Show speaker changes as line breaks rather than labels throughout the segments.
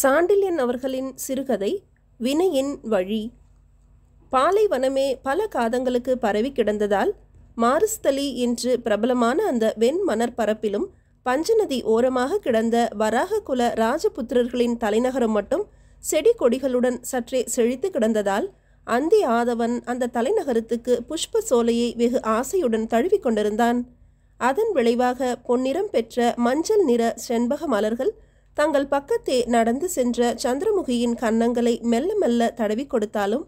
சாண்டில்யன் அவர்களின் சிறுகதை வினையின் வழி பாலைவனமே பல காதங்களுக்கு பரவி கிடந்ததால் மாரிஸ்தலி என்று பிரபலமான அந்த வெண் மணற்பரப்பிலும் பஞ்சநதி ஓரமாக கிடந்த வராக குல ராஜபுத்திரர்களின் தலைநகரம் மட்டும் செடி கொடிகளுடன் சற்றே செழித்து கிடந்ததால் அந்தி ஆதவன் அந்த தலைநகரத்துக்கு புஷ்ப சோலையை வெகு ஆசையுடன் தழுவிக் கொண்டிருந்தான் அதன் விளைவாக பொன்னிறம் பெற்ற மஞ்சள் நிற செண்பக மலர்கள் தங்கள் பக்கத்தே நடந்து சென்ற சந்திரமுகியின் கன்னங்களை மெல்ல மெல்ல தடவி கொடுத்தாலும்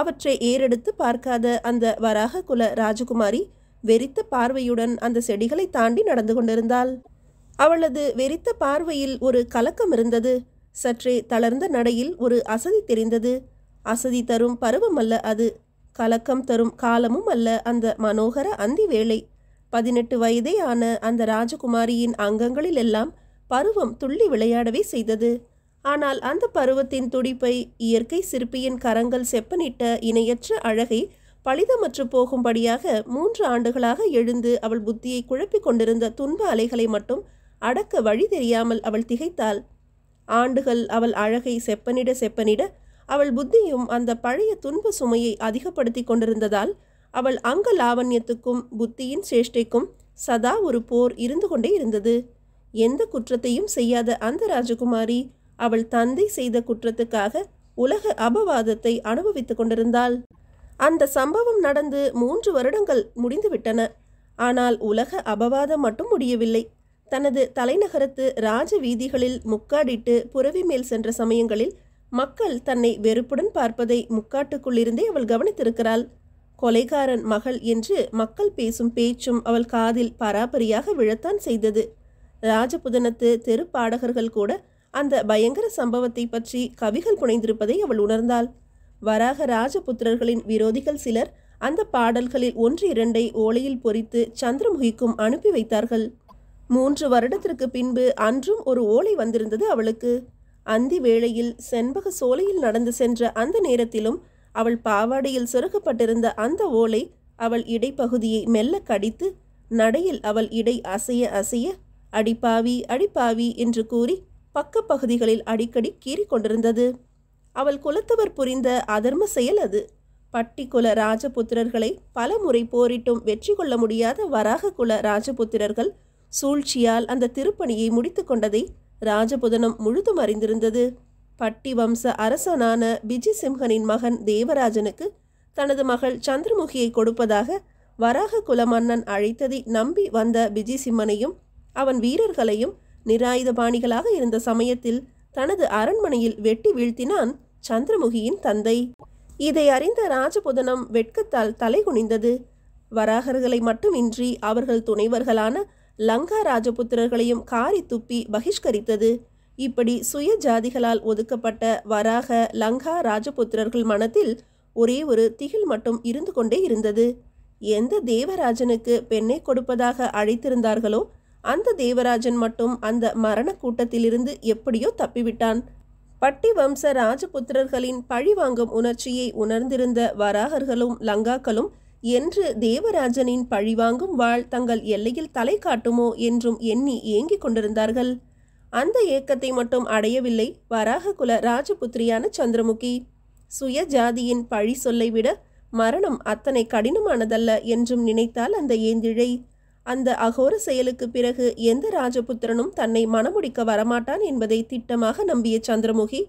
அவற்றை ஏறெடுத்து பார்க்காத அந்த வராக குல ராஜகுமாரி வெறித்த பார்வையுடன் அந்த செடிகளை தாண்டி நடந்து கொண்டிருந்தாள் அவளது வெறித்த பார்வையில் ஒரு கலக்கம் இருந்தது சற்றே தளர்ந்த நடையில் ஒரு அசதி தெரிந்தது அசதி தரும் பருவம் அல்ல அது கலக்கம் தரும் காலமும் அல்ல அந்த மனோகர அந்தி வேளை பதினெட்டு வயதே ஆன அந்த ராஜகுமாரியின் அங்கங்களில் எல்லாம் பருவம் துள்ளி விளையாடவே செய்தது ஆனால் அந்த பருவத்தின் துடிப்பை இயற்கை சிற்பியின் கரங்கள் செப்பனிட்ட இணையற்ற அழகை பலிதமற்று போகும்படியாக மூன்று ஆண்டுகளாக எழுந்து அவள் புத்தியை குழப்பிக் கொண்டிருந்த துன்ப அலைகளை மட்டும் அடக்க வழி தெரியாமல் அவள் திகைத்தாள் ஆண்டுகள் அவள் அழகை செப்பனிட செப்பனிட அவள் புத்தியும் அந்த பழைய துன்ப சுமையை அதிகப்படுத்தி கொண்டிருந்ததால் அவள் அங்க லாவண்யத்துக்கும் புத்தியின் சேஷ்டைக்கும் சதா ஒரு போர் இருந்து கொண்டே இருந்தது எந்த குற்றத்தையும் செய்யாத அந்த ராஜகுமாரி அவள் தந்தை செய்த குற்றத்துக்காக உலக அபவாதத்தை அனுபவித்து கொண்டிருந்தாள் அந்த சம்பவம் நடந்து மூன்று வருடங்கள் முடிந்துவிட்டன ஆனால் உலக அபவாதம் மட்டும் முடியவில்லை தனது தலைநகரத்து ராஜ வீதிகளில் முக்காடிட்டு புறவி மேல் சென்ற சமயங்களில் மக்கள் தன்னை வெறுப்புடன் பார்ப்பதை முக்காட்டுக்குள்ளிருந்தே அவள் கவனித்திருக்கிறாள் கொலைகாரன் மகள் என்று மக்கள் பேசும் பேச்சும் அவள் காதில் பராபரியாக விழத்தான் செய்தது ராஜபுதனத்து தெருப்பாடகர்கள் கூட அந்த பயங்கர சம்பவத்தை பற்றி கவிகள் புனைந்திருப்பதை அவள் உணர்ந்தாள் வராக ராஜபுத்திரர்களின் விரோதிகள் சிலர் அந்த பாடல்களில் ஒன்று இரண்டை ஓலையில் பொறித்து சந்திரமுகிக்கும் அனுப்பி வைத்தார்கள் மூன்று வருடத்திற்கு பின்பு அன்றும் ஒரு ஓலை வந்திருந்தது அவளுக்கு அந்தி வேளையில் செண்பக சோலையில் நடந்து சென்ற அந்த நேரத்திலும் அவள் பாவாடையில் சுருக்கப்பட்டிருந்த அந்த ஓலை அவள் இடைப்பகுதியை மெல்ல கடித்து நடையில் அவள் இடை அசைய அசைய அடிப்பாவி அடிப்பாவி என்று கூறி பக்க பகுதிகளில் அடிக்கடி கீறி கொண்டிருந்தது அவள் குலத்தவர் புரிந்த அதர்ம செயல் அது பட்டிக்குல ராஜபுத்திரர்களை பல முறை போரிட்டும் வெற்றி கொள்ள முடியாத வராக குல ராஜபுத்திரர்கள் சூழ்ச்சியால் அந்த திருப்பணியை முடித்து கொண்டதை ராஜபுதனம் முழுதும் அறிந்திருந்தது பட்டி வம்ச அரசனான பிஜிசிம்ஹனின் மகன் தேவராஜனுக்கு தனது மகள் சந்திரமுகியை கொடுப்பதாக வராக குல மன்னன் அழைத்ததை நம்பி வந்த பிஜிசிம்மனையும் அவன் வீரர்களையும் நிராயுதபாணிகளாக இருந்த சமயத்தில் தனது அரண்மனையில் வெட்டி வீழ்த்தினான் சந்திரமுகியின் தந்தை இதை அறிந்த ராஜபுதனம் வெட்கத்தால் தலைகுனிந்தது வராகர்களை மட்டுமின்றி அவர்கள் துணைவர்களான லங்கா ராஜபுத்திரர்களையும் காரி துப்பி பகிஷ்கரித்தது இப்படி சுய ஜாதிகளால் ஒதுக்கப்பட்ட வராக லங்கா ராஜபுத்திரர்கள் மனத்தில் ஒரே ஒரு திகில் மட்டும் இருந்து கொண்டே இருந்தது எந்த தேவராஜனுக்கு பெண்ணை கொடுப்பதாக அழைத்திருந்தார்களோ அந்த தேவராஜன் மட்டும் அந்த மரண கூட்டத்திலிருந்து எப்படியோ தப்பிவிட்டான் பட்டி வம்ச ராஜபுத்திரர்களின் பழிவாங்கும் உணர்ச்சியை உணர்ந்திருந்த வராகர்களும் லங்காக்களும் என்று தேவராஜனின் பழிவாங்கும் வாழ் தங்கள் எல்லையில் தலை காட்டுமோ என்றும் எண்ணி ஏங்கிக் கொண்டிருந்தார்கள் அந்த ஏக்கத்தை மட்டும் அடையவில்லை வராக குல ராஜபுத்திரியான சந்திரமுகி சுய ஜாதியின் பழி சொல்லை விட மரணம் அத்தனை கடினமானதல்ல என்றும் நினைத்தால் அந்த ஏந்திழை அந்த அகோர செயலுக்கு பிறகு எந்த ராஜபுத்திரனும் தன்னை மனமுடிக்க வரமாட்டான் என்பதை திட்டமாக நம்பிய சந்திரமுகி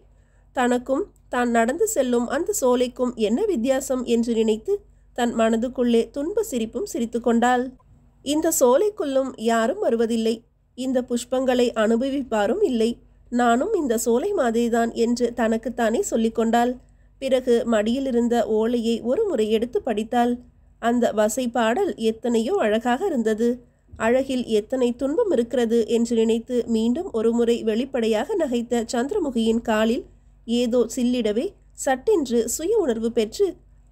தனக்கும் தான் நடந்து செல்லும் அந்த சோலைக்கும் என்ன வித்தியாசம் என்று நினைத்து தன் மனதுக்குள்ளே துன்ப சிரிப்பும் சிரித்து கொண்டாள் இந்த சோலைக்குள்ளும் யாரும் வருவதில்லை இந்த புஷ்பங்களை அனுபவிப்பாரும் இல்லை நானும் இந்த சோலை மாதிரிதான் என்று தனக்குத்தானே சொல்லிக்கொண்டாள் பிறகு மடியிலிருந்த ஓலையை ஒரு முறை எடுத்து படித்தாள் அந்த வசை பாடல் எத்தனையோ அழகாக இருந்தது அழகில் எத்தனை துன்பம் இருக்கிறது என்று நினைத்து மீண்டும் ஒருமுறை வெளிப்படையாக நகைத்த சந்திரமுகியின் காலில் ஏதோ சில்லிடவே சட்டென்று சுய உணர்வு பெற்று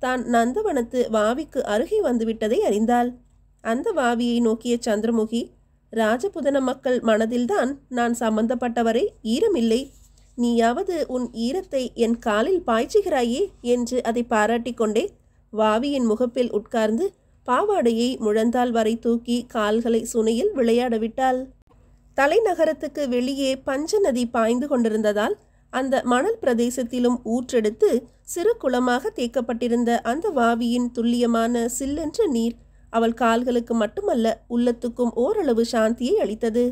தான் நந்தவனத்து வாவிக்கு அருகே வந்துவிட்டதை அறிந்தாள் அந்த வாவியை நோக்கிய சந்திரமுகி ராஜபுதன மக்கள் மனதில்தான் நான் சம்பந்தப்பட்டவரை ஈரமில்லை நீயாவது உன் ஈரத்தை என் காலில் பாய்ச்சுகிறாயே என்று அதை பாராட்டி கொண்டே வாவியின் முகப்பில் உட்கார்ந்து பாவாடையை முழந்தால் வரை தூக்கி கால்களை சுனையில் விளையாட விட்டாள் தலைநகரத்துக்கு வெளியே பஞ்ச நதி பாய்ந்து கொண்டிருந்ததால் அந்த மணல் பிரதேசத்திலும் ஊற்றெடுத்து சிறு குளமாக தேக்கப்பட்டிருந்த அந்த வாவியின் துல்லியமான சில்லென்ற நீர் அவள் கால்களுக்கு மட்டுமல்ல உள்ளத்துக்கும் ஓரளவு சாந்தியை அளித்தது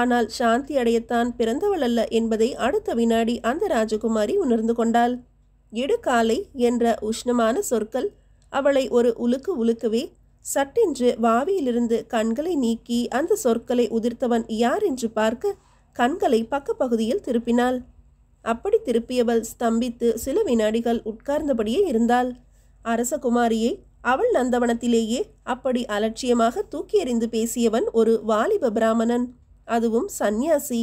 ஆனால் சாந்தி அடையத்தான் பிறந்தவள் அல்ல என்பதை அடுத்த வினாடி அந்த ராஜகுமாரி உணர்ந்து கொண்டாள் இடுக்காலை என்ற உஷ்ணமான சொற்கள் அவளை ஒரு உலுக்கு உலுக்கவே சட்டென்று வாவியிலிருந்து கண்களை நீக்கி அந்த சொற்களை உதிர்த்தவன் யார் என்று பார்க்க கண்களை பக்கப்பகுதியில் திருப்பினாள் அப்படி திருப்பியவள் ஸ்தம்பித்து சில வினாடிகள் உட்கார்ந்தபடியே இருந்தாள் அரசகுமாரியை அவள் நந்தவனத்திலேயே அப்படி அலட்சியமாக தூக்கி எறிந்து பேசியவன் ஒரு வாலிப பிராமணன் அதுவும் சந்நியாசி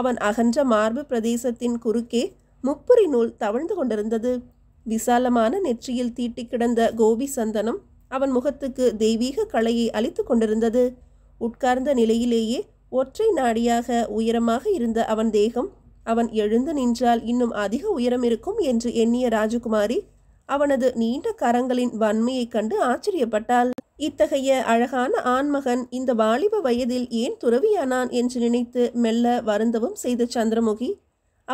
அவன் அகன்ற மார்பு பிரதேசத்தின் குறுக்கே முப்புரி நூல் தவழ்ந்து கொண்டிருந்தது விசாலமான நெற்றியில் தீட்டிக் கிடந்த கோபி சந்தனம் அவன் முகத்துக்கு தெய்வீக கலையை அளித்து கொண்டிருந்தது உட்கார்ந்த நிலையிலேயே ஒற்றை நாடியாக உயரமாக இருந்த அவன் தேகம் அவன் எழுந்து நின்றால் இன்னும் அதிக உயரம் இருக்கும் என்று எண்ணிய ராஜகுமாரி அவனது நீண்ட கரங்களின் வன்மையைக் கண்டு ஆச்சரியப்பட்டாள் இத்தகைய அழகான ஆண்மகன் இந்த வாலிப வயதில் ஏன் துறவியானான் என்று நினைத்து மெல்ல வருந்தவும் செய்த சந்திரமுகி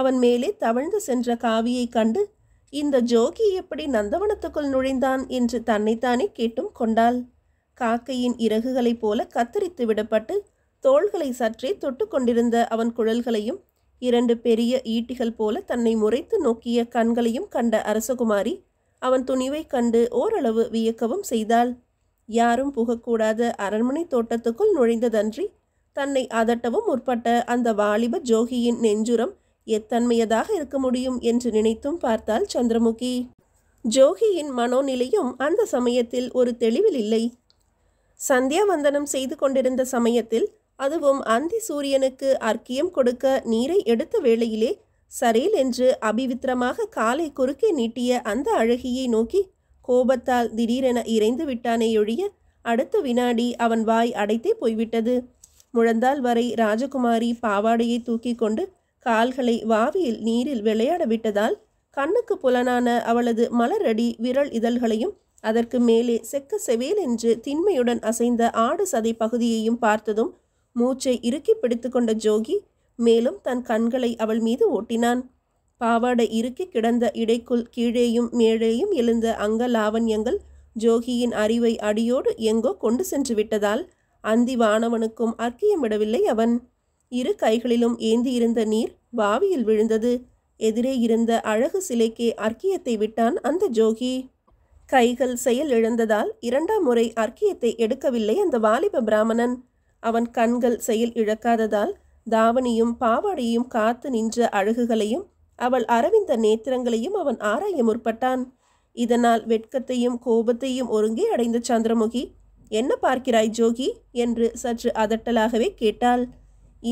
அவன் மேலே தவழ்ந்து சென்ற காவியை கண்டு இந்த ஜோகி எப்படி நந்தவனத்துக்குள் நுழைந்தான் என்று தன்னைத்தானே கேட்டும் கொண்டாள் காக்கையின் இறகுகளைப் போல கத்தரித்து விடப்பட்டு தோள்களை சற்றே தொட்டு கொண்டிருந்த அவன் குழல்களையும் இரண்டு பெரிய ஈட்டிகள் போல தன்னை முறைத்து நோக்கிய கண்களையும் கண்ட அரசகுமாரி அவன் துணிவை கண்டு ஓரளவு வியக்கவும் செய்தாள் யாரும் புகக்கூடாத அரண்மனை தோட்டத்துக்குள் நுழைந்ததன்றி தன்னை அதட்டவும் முற்பட்ட அந்த வாலிப ஜோகியின் நெஞ்சுரம் எத்தன்மையதாக இருக்க முடியும் என்று நினைத்தும் பார்த்தாள் சந்திரமுகி ஜோகியின் மனோநிலையும் அந்த சமயத்தில் ஒரு தெளிவில் இல்லை சந்தியாவந்தனம் செய்து கொண்டிருந்த சமயத்தில் அதுவும் அந்தி சூரியனுக்கு அர்க்கியம் கொடுக்க நீரை எடுத்த வேளையிலே சரேல் என்று அபிவித்திரமாக காலை குறுக்கே நீட்டிய அந்த அழகியை நோக்கி கோபத்தால் திடீரென இறைந்து விட்டானேயொழிய அடுத்த வினாடி அவன் வாய் அடைத்தே போய்விட்டது முழந்தால் வரை ராஜகுமாரி பாவாடையை தூக்கி கொண்டு கால்களை வாவியில் நீரில் விளையாட விட்டதால் கண்ணுக்கு புலனான அவளது மலரடி விரல் இதழ்களையும் அதற்கு மேலே செக்க செவேல் என்று திண்மையுடன் அசைந்த ஆடு சதை பகுதியையும் பார்த்ததும் மூச்சை இறுக்கி பிடித்து கொண்ட ஜோகி மேலும் தன் கண்களை அவள் மீது ஓட்டினான் பாவாடை இறுக்கி கிடந்த இடைக்குள் கீழேயும் மேலேயும் எழுந்த அங்க லாவண்யங்கள் ஜோகியின் அறிவை அடியோடு எங்கோ கொண்டு சென்று விட்டதால் அந்தி வானவனுக்கும் அர்க்கியமிடவில்லை அவன் இரு கைகளிலும் ஏந்தியிருந்த நீர் வாவியில் விழுந்தது எதிரே இருந்த அழகு சிலைக்கே அர்க்கியத்தை விட்டான் அந்த ஜோகி கைகள் செயல் இழந்ததால் இரண்டாம் முறை அர்க்கியத்தை எடுக்கவில்லை அந்த வாலிப பிராமணன் அவன் கண்கள் செயல் இழக்காததால் தாவணியும் பாவாடையும் காத்து நின்ற அழகுகளையும் அவள் அரவிந்த நேத்திரங்களையும் அவன் ஆராய முற்பட்டான் இதனால் வெட்கத்தையும் கோபத்தையும் ஒருங்கே அடைந்த சந்திரமுகி என்ன பார்க்கிறாய் ஜோகி என்று சற்று அதட்டலாகவே கேட்டாள்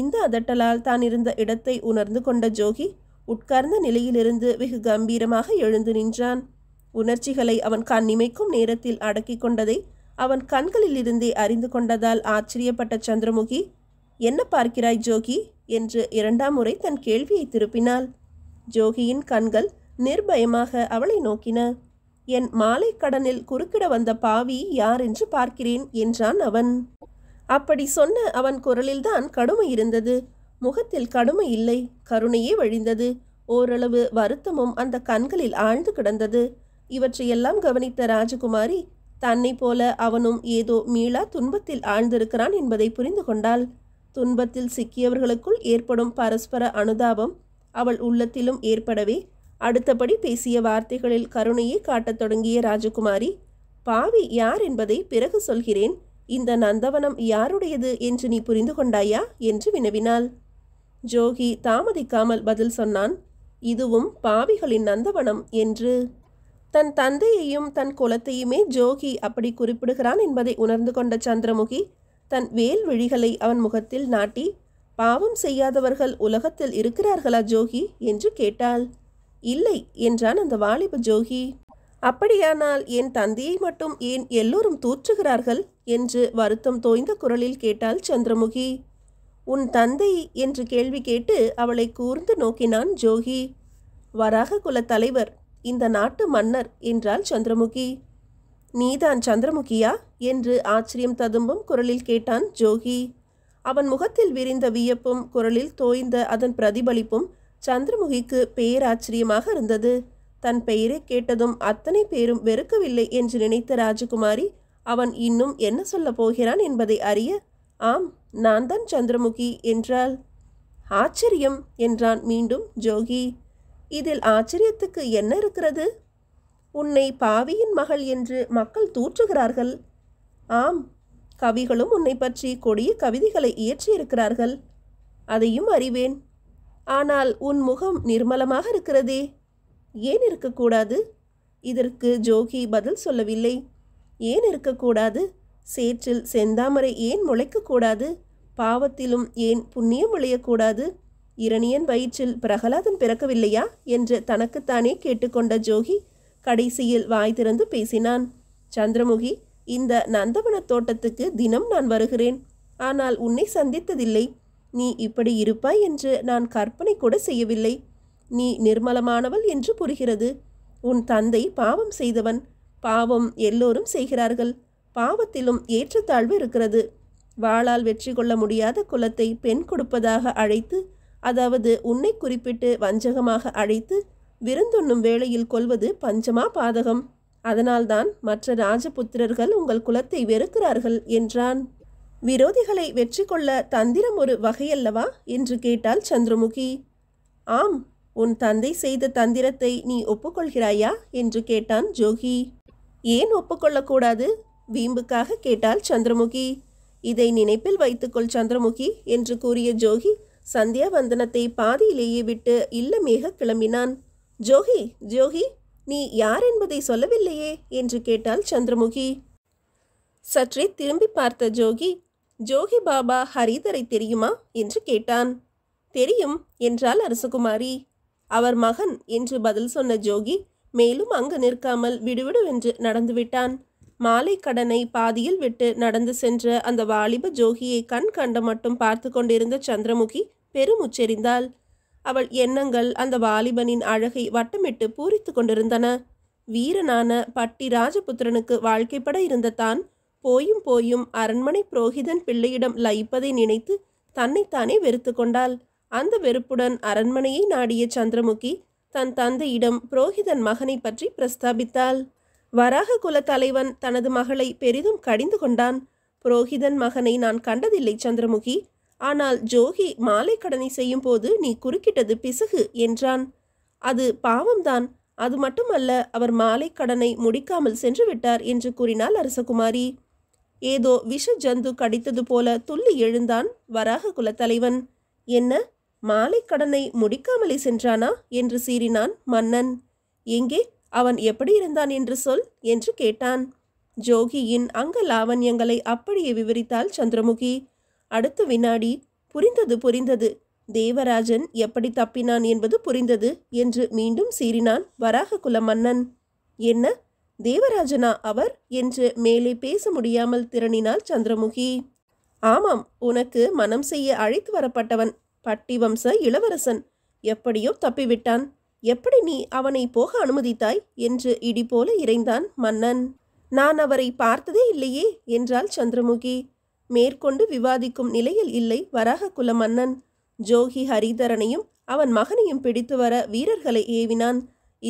இந்த அதட்டலால் தான் இருந்த இடத்தை உணர்ந்து கொண்ட ஜோகி உட்கார்ந்த நிலையிலிருந்து வெகு கம்பீரமாக எழுந்து நின்றான் உணர்ச்சிகளை அவன் கண் நிமைக்கும் நேரத்தில் அடக்கி கொண்டதை அவன் கண்களிலிருந்தே அறிந்து கொண்டதால் ஆச்சரியப்பட்ட சந்திரமுகி என்ன பார்க்கிறாய் ஜோகி என்று இரண்டாம் முறை தன் கேள்வியை திருப்பினாள் ஜோகியின் கண்கள் நிர்பயமாக அவளை நோக்கின என் மாலை கடனில் குறுக்கிட வந்த பாவி யார் என்று பார்க்கிறேன் என்றான் அவன் அப்படி சொன்ன அவன் குரலில்தான் கடுமை இருந்தது முகத்தில் கடுமை இல்லை கருணையே வழிந்தது ஓரளவு வருத்தமும் அந்த கண்களில் ஆழ்ந்து கிடந்தது இவற்றையெல்லாம் கவனித்த ராஜகுமாரி தன்னை போல அவனும் ஏதோ மீளா துன்பத்தில் ஆழ்ந்திருக்கிறான் என்பதை புரிந்து கொண்டாள் துன்பத்தில் சிக்கியவர்களுக்குள் ஏற்படும் பரஸ்பர அனுதாபம் அவள் உள்ளத்திலும் ஏற்படவே அடுத்தபடி பேசிய வார்த்தைகளில் கருணையை காட்டத் தொடங்கிய ராஜகுமாரி பாவி யார் என்பதை பிறகு சொல்கிறேன் இந்த நந்தவனம் யாருடையது என்று நீ புரிந்து கொண்டாயா என்று வினவினாள் ஜோகி தாமதிக்காமல் பதில் சொன்னான் இதுவும் பாவிகளின் நந்தவனம் என்று தன் தந்தையையும் தன் குலத்தையுமே ஜோகி அப்படி குறிப்பிடுகிறான் என்பதை உணர்ந்து கொண்ட சந்திரமுகி தன் வேல் விழிகளை அவன் முகத்தில் நாட்டி பாவம் செய்யாதவர்கள் உலகத்தில் இருக்கிறார்களா ஜோகி என்று கேட்டாள் இல்லை என்றான் அந்த வாலிப ஜோகி அப்படியானால் என் தந்தையை மட்டும் ஏன் எல்லோரும் தூற்றுகிறார்கள் என்று வருத்தம் தோய்ந்த குரலில் கேட்டாள் சந்திரமுகி உன் தந்தை என்று கேள்வி கேட்டு அவளை கூர்ந்து நோக்கினான் ஜோகி வராக குல தலைவர் இந்த நாட்டு மன்னர் என்றாள் சந்திரமுகி நீதான் சந்திரமுகியா என்று ஆச்சரியம் ததும்பும் குரலில் கேட்டான் ஜோகி அவன் முகத்தில் விரிந்த வியப்பும் குரலில் தோய்ந்த அதன் பிரதிபலிப்பும் சந்திரமுகிக்கு பேராச்சரியமாக இருந்தது தன் பெயரை கேட்டதும் அத்தனை பேரும் வெறுக்கவில்லை என்று நினைத்த ராஜகுமாரி அவன் இன்னும் என்ன சொல்ல போகிறான் என்பதை அறிய ஆம் நான் தான் சந்திரமுகி என்றாள் ஆச்சரியம் என்றான் மீண்டும் ஜோகி இதில் ஆச்சரியத்துக்கு என்ன இருக்கிறது உன்னை பாவியின் மகள் என்று மக்கள் தூற்றுகிறார்கள் ஆம் கவிகளும் உன்னை பற்றி கொடிய கவிதைகளை இயற்றியிருக்கிறார்கள் அதையும் அறிவேன் ஆனால் உன் முகம் நிர்மலமாக இருக்கிறதே ஏன் இருக்கக்கூடாது இதற்கு ஜோகி பதில் சொல்லவில்லை ஏன் இருக்கக்கூடாது சேற்றில் செந்தாமரை ஏன் முளைக்கக்கூடாது பாவத்திலும் ஏன் புண்ணியம் விளையக்கூடாது இரணியன் வயிற்றில் பிரகலாதன் பிறக்கவில்லையா என்று தனக்குத்தானே கேட்டுக்கொண்ட ஜோகி கடைசியில் வாய் திறந்து பேசினான் சந்திரமுகி இந்த நந்தவன தோட்டத்துக்கு தினம் நான் வருகிறேன் ஆனால் உன்னை சந்தித்ததில்லை நீ இப்படி இருப்பாய் என்று நான் கற்பனை கூட செய்யவில்லை நீ நிர்மலமானவள் என்று புரிகிறது உன் தந்தை பாவம் செய்தவன் பாவம் எல்லோரும் செய்கிறார்கள் பாவத்திலும் ஏற்றத்தாழ்வு இருக்கிறது வாளால் வெற்றி கொள்ள முடியாத குலத்தை பெண் கொடுப்பதாக அழைத்து அதாவது உன்னை குறிப்பிட்டு வஞ்சகமாக அழைத்து விருந்துண்ணும் வேளையில் கொள்வது பஞ்சமா பாதகம் அதனால்தான் மற்ற ராஜபுத்திரர்கள் உங்கள் குலத்தை வெறுக்கிறார்கள் என்றான் விரோதிகளை வெற்றி கொள்ள தந்திரம் ஒரு வகையல்லவா என்று கேட்டால் சந்திரமுகி ஆம் உன் தந்தை செய்த தந்திரத்தை நீ ஒப்புக்கொள்கிறாயா என்று கேட்டான் ஜோகி ஏன் ஒப்புக்கொள்ளக்கூடாது வீம்புக்காக கேட்டால் சந்திரமுகி இதை நினைப்பில் வைத்துக்கொள் சந்திரமுகி என்று கூறிய ஜோகி சந்தியாவந்தனத்தை பாதியிலேயே விட்டு இல்லமேக கிளம்பினான் ஜோகி ஜோகி நீ யார் என்பதை சொல்லவில்லையே என்று கேட்டாள் சந்திரமுகி சற்றே திரும்பி பார்த்த ஜோகி ஜோகி பாபா ஹரிதரை தெரியுமா என்று கேட்டான் தெரியும் என்றாள் அரசகுமாரி அவர் மகன் என்று பதில் சொன்ன ஜோகி மேலும் அங்கு நிற்காமல் விடுவிடுவென்று நடந்துவிட்டான் மாலை கடனை பாதியில் விட்டு நடந்து சென்ற அந்த வாலிப ஜோகியை கண் கண்ட மட்டும் பார்த்து கொண்டிருந்த சந்திரமுகி பெருமுச்செறிந்தாள் அவள் எண்ணங்கள் அந்த வாலிபனின் அழகை வட்டமிட்டு பூரித்து கொண்டிருந்தன வீரனான பட்டி ராஜபுத்திரனுக்கு வாழ்க்கைப்பட இருந்த தான் போயும் போயும் அரண்மனை புரோகிதன் பிள்ளையிடம் லயிப்பதை நினைத்து தன்னைத்தானே வெறுத்து கொண்டாள் அந்த வெறுப்புடன் அரண்மனையை நாடிய சந்திரமுகி தன் தந்தையிடம் புரோகிதன் மகனை பற்றி பிரஸ்தாபித்தாள் வராக குல தலைவன் தனது மகளை பெரிதும் கடிந்து கொண்டான் புரோகிதன் மகனை நான் கண்டதில்லை சந்திரமுகி ஆனால் ஜோகி மாலை கடனை செய்யும் போது நீ குறுக்கிட்டது பிசகு என்றான் அது பாவம்தான் அது மட்டுமல்ல அவர் மாலை கடனை முடிக்காமல் சென்று விட்டார் என்று கூறினாள் அரசகுமாரி ஏதோ விஷ ஜந்து கடித்தது போல துள்ளி எழுந்தான் வராக குலத்தலைவன் என்ன மாலை கடனை முடிக்காமலே சென்றானா என்று சீறினான் மன்னன் எங்கே அவன் எப்படி இருந்தான் என்று சொல் என்று கேட்டான் ஜோகியின் அங்க லாவண்யங்களை அப்படியே விவரித்தாள் சந்திரமுகி அடுத்த வினாடி புரிந்தது புரிந்தது தேவராஜன் எப்படி தப்பினான் என்பது புரிந்தது என்று மீண்டும் சீறினான் வராக குல மன்னன் என்ன தேவராஜனா அவர் என்று மேலே பேச முடியாமல் திரணினால் சந்திரமுகி ஆமாம் உனக்கு மனம் செய்ய அழைத்து வரப்பட்டவன் பட்டிவம்ச இளவரசன் எப்படியோ தப்பிவிட்டான் எப்படி நீ அவனை போக அனுமதித்தாய் என்று இடி போல இறைந்தான் மன்னன் நான் அவரை பார்த்ததே இல்லையே என்றாள் சந்திரமுகி மேற்கொண்டு விவாதிக்கும் நிலையில் இல்லை வராக குல மன்னன் ஜோகி ஹரிதரனையும் அவன் மகனையும் பிடித்து வர வீரர்களை ஏவினான்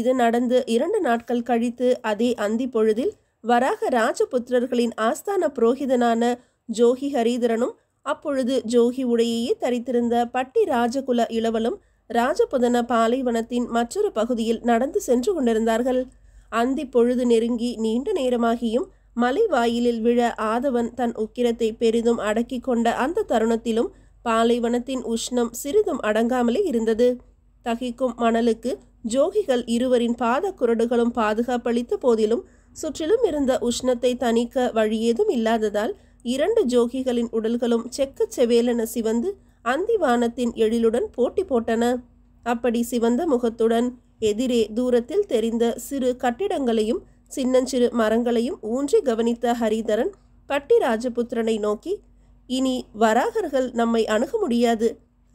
இது நடந்து இரண்டு நாட்கள் கழித்து அதே அந்தி பொழுதில் வராக ராஜபுத்திரர்களின் ஆஸ்தான புரோகிதனான ஜோகி ஹரிதரனும் அப்பொழுது ஜோகி உடையையே தரித்திருந்த பட்டி ராஜகுல இளவலும் ராஜபுதன பாலைவனத்தின் மற்றொரு பகுதியில் நடந்து சென்று கொண்டிருந்தார்கள் அந்தி பொழுது நெருங்கி நீண்ட நேரமாகியும் மலை வாயிலில் விழ ஆதவன் தன் உக்கிரத்தை பெரிதும் அடக்கி கொண்ட அந்த தருணத்திலும் பாலைவனத்தின் உஷ்ணம் சிறிதும் அடங்காமலே இருந்தது தகிக்கும் மணலுக்கு ஜோகிகள் இருவரின் பாத குரடுகளும் பாதுகாப்பளித்த போதிலும் சுற்றிலும் இருந்த உஷ்ணத்தை தணிக்க வழியேதும் இல்லாததால் இரண்டு ஜோகிகளின் உடல்களும் செக்க செவேலென சிவந்து அந்திவானத்தின் எழிலுடன் போட்டி போட்டன அப்படி சிவந்த முகத்துடன் எதிரே தூரத்தில் தெரிந்த சிறு கட்டிடங்களையும் சின்னஞ்சிறு மரங்களையும் ஊன்றி கவனித்த ஹரிதரன் பட்டி ராஜபுத்திரனை நோக்கி இனி வராகர்கள் நம்மை அணுக முடியாது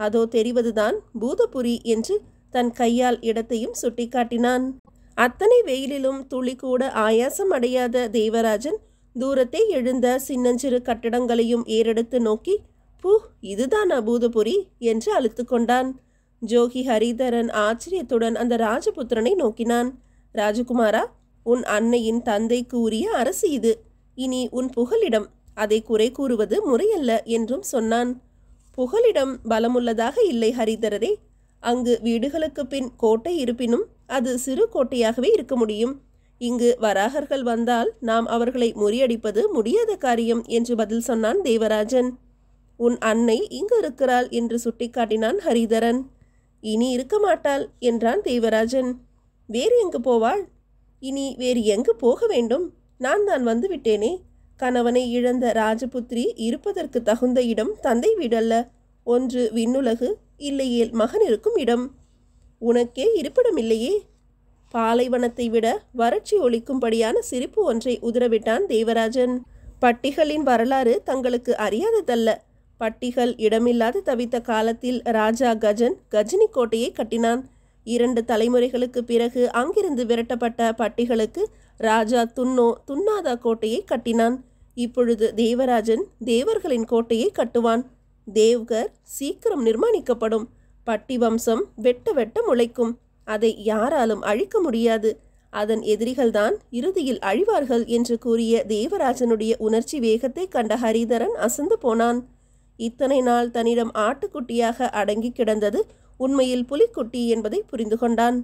அதோ தெரிவதுதான் பூதபுரி என்று தன் கையால் இடத்தையும் சுட்டிக்காட்டினான் அத்தனை வெயிலிலும் துளி கூட ஆயாசம் அடையாத தேவராஜன் தூரத்தை எழுந்த சின்னஞ்சிறு கட்டடங்களையும் ஏறெடுத்து நோக்கி பூ இதுதான் அபூதபுரி என்று அழுத்து கொண்டான் ஜோகி ஹரிதரன் ஆச்சரியத்துடன் அந்த ராஜபுத்திரனை நோக்கினான் ராஜகுமாரா உன் அன்னையின் தந்தைக்கு உரிய அரசு இது இனி உன் புகலிடம் அதை குறை கூறுவது முறையல்ல என்றும் சொன்னான் புகலிடம் பலமுள்ளதாக இல்லை ஹரிதரரே அங்கு வீடுகளுக்கு பின் கோட்டை இருப்பினும் அது சிறு கோட்டையாகவே இருக்க முடியும் இங்கு வராகர்கள் வந்தால் நாம் அவர்களை முறியடிப்பது முடியாத காரியம் என்று பதில் சொன்னான் தேவராஜன் உன் அன்னை இங்கு இருக்கிறாள் என்று சுட்டிக்காட்டினான் ஹரிதரன் இனி இருக்க மாட்டாள் என்றான் தேவராஜன் வேறு எங்கு போவாள் இனி வேறு எங்கு போக வேண்டும் நான் தான் வந்துவிட்டேனே கணவனை இழந்த ராஜபுத்திரி இருப்பதற்கு தகுந்த இடம் தந்தை வீடல்ல ஒன்று விண்ணுலகு இல்லையேல் மகன் இருக்கும் இடம் உனக்கே இருப்பிடமில்லையே பாலைவனத்தை விட வறட்சி ஒழிக்கும்படியான சிரிப்பு ஒன்றை உதறவிட்டான் தேவராஜன் பட்டிகளின் வரலாறு தங்களுக்கு அறியாததல்ல பட்டிகள் இடமில்லாது தவித்த காலத்தில் ராஜா கஜன் கஜினி கோட்டையை கட்டினான் இரண்டு தலைமுறைகளுக்கு பிறகு அங்கிருந்து விரட்டப்பட்ட பட்டிகளுக்கு ராஜா துன்னோ துன்னாதா கோட்டையை கட்டினான் இப்பொழுது தேவராஜன் தேவர்களின் கோட்டையை கட்டுவான் தேவ்கர் சீக்கிரம் நிர்மாணிக்கப்படும் பட்டி வம்சம் வெட்ட வெட்ட முளைக்கும் அதை யாராலும் அழிக்க முடியாது அதன் எதிரிகள்தான் இறுதியில் அழிவார்கள் என்று கூறிய தேவராஜனுடைய உணர்ச்சி வேகத்தை கண்ட ஹரிதரன் அசந்து போனான் இத்தனை நாள் தன்னிடம் ஆட்டுக்குட்டியாக அடங்கி கிடந்தது உண்மையில் புலிக்குட்டி என்பதை புரிந்து கொண்டான்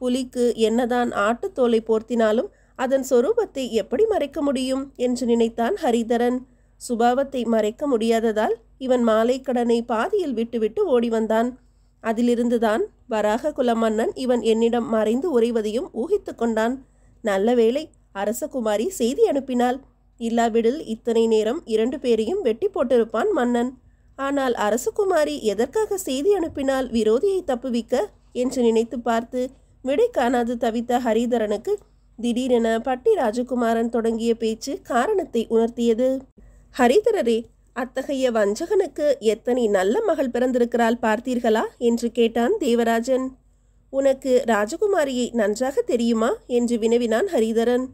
புலிக்கு என்னதான் ஆட்டுத்தோலை போர்த்தினாலும் அதன் சொரூபத்தை எப்படி மறைக்க முடியும் என்று நினைத்தான் ஹரிதரன் சுபாவத்தை மறைக்க முடியாததால் இவன் மாலை கடனை பாதியில் விட்டுவிட்டு ஓடி வந்தான் அதிலிருந்துதான் வராக குலமன்னன் மன்னன் இவன் என்னிடம் மறைந்து உறைவதையும் ஊகித்து கொண்டான் நல்ல வேளை அரசகுமாரி செய்தி அனுப்பினாள் இல்லாவிடில் இத்தனை நேரம் இரண்டு பேரையும் வெட்டி போட்டிருப்பான் மன்னன் ஆனால் அரசகுமாரி எதற்காக செய்தி அனுப்பினால் விரோதியை தப்புவிக்க என்று நினைத்து பார்த்து விடை காணாது தவித்த ஹரிதரனுக்கு திடீரென பட்டி ராஜகுமாரன் தொடங்கிய பேச்சு காரணத்தை உணர்த்தியது ஹரிதரரே அத்தகைய வஞ்சகனுக்கு எத்தனை நல்ல மகள் பிறந்திருக்கிறாள் பார்த்தீர்களா என்று கேட்டான் தேவராஜன் உனக்கு ராஜகுமாரியை நன்றாக தெரியுமா என்று வினவினான் ஹரிதரன்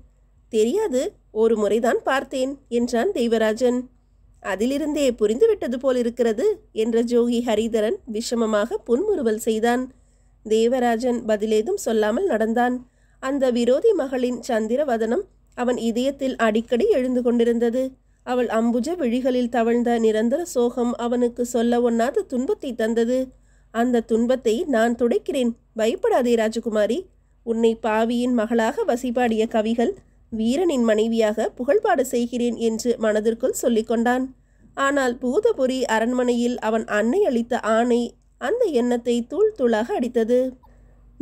தெரியாது ஒரு முறைதான் பார்த்தேன் என்றான் தெய்வராஜன் அதிலிருந்தே புரிந்துவிட்டது போல் இருக்கிறது என்ற ஜோகி ஹரிதரன் விஷமமாக புன்முறுவல் செய்தான் தேவராஜன் பதிலேதும் சொல்லாமல் நடந்தான் அந்த விரோதி மகளின் சந்திரவதனம் அவன் இதயத்தில் அடிக்கடி எழுந்து கொண்டிருந்தது அவள் அம்புஜ விழிகளில் தவழ்ந்த நிரந்தர சோகம் அவனுக்கு சொல்ல ஒண்ணாத துன்பத்தை தந்தது அந்த துன்பத்தை நான் துடைக்கிறேன் பயப்படாதே ராஜகுமாரி உன்னை பாவியின் மகளாக வசிபாடிய கவிகள் வீரனின் மனைவியாக புகழ்பாடு செய்கிறேன் என்று மனதிற்குள் சொல்லிக்கொண்டான் ஆனால் பூதபுரி அரண்மனையில் அவன் அன்னை அளித்த ஆணை அந்த எண்ணத்தை தூள் தூளாக அடித்தது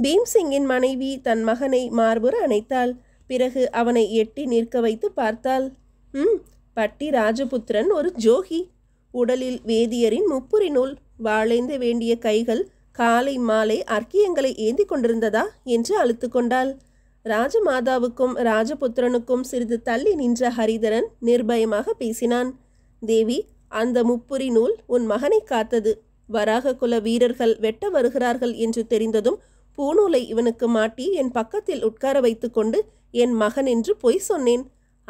பீம்சிங்கின் மனைவி தன் மகனை மார்புற அணைத்தாள் பிறகு அவனை எட்டி நிற்க வைத்து பார்த்தாள் ம் பட்டி ராஜபுத்திரன் ஒரு ஜோகி உடலில் வேதியரின் முப்புரி நூல் வாழைந்த வேண்டிய கைகள் காலை மாலை அர்க்கியங்களை ஏந்தி கொண்டிருந்ததா என்று அழுத்து கொண்டாள் ராஜமாதாவுக்கும் ராஜபுத்திரனுக்கும் சிறிது தள்ளி நின்ற ஹரிதரன் நிர்பயமாக பேசினான் தேவி அந்த முப்புரி நூல் உன் மகனை காத்தது வராக குல வீரர்கள் வெட்ட வருகிறார்கள் என்று தெரிந்ததும் பூநூலை இவனுக்கு மாட்டி என் பக்கத்தில் உட்கார வைத்துக்கொண்டு என் மகன் என்று பொய் சொன்னேன்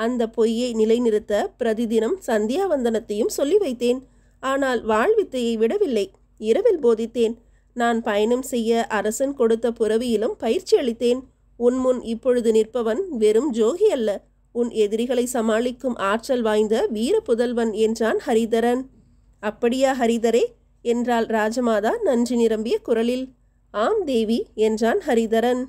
அந்த பொய்யை நிலைநிறுத்த பிரதிதினம் சந்தியாவந்தனத்தையும் சொல்லி வைத்தேன் ஆனால் வாழ்வித்தையை விடவில்லை இரவில் போதித்தேன் நான் பயணம் செய்ய அரசன் கொடுத்த புறவியிலும் பயிற்சி அளித்தேன் உன் முன் இப்பொழுது நிற்பவன் வெறும் ஜோகி அல்ல உன் எதிரிகளை சமாளிக்கும் ஆற்றல் வாய்ந்த வீர புதல்வன் என்றான் ஹரிதரன் அப்படியா ஹரிதரே என்றாள் ராஜமாதா நன்றி நிரம்பிய குரலில் ஆம் தேவி என்றான் ஹரிதரன்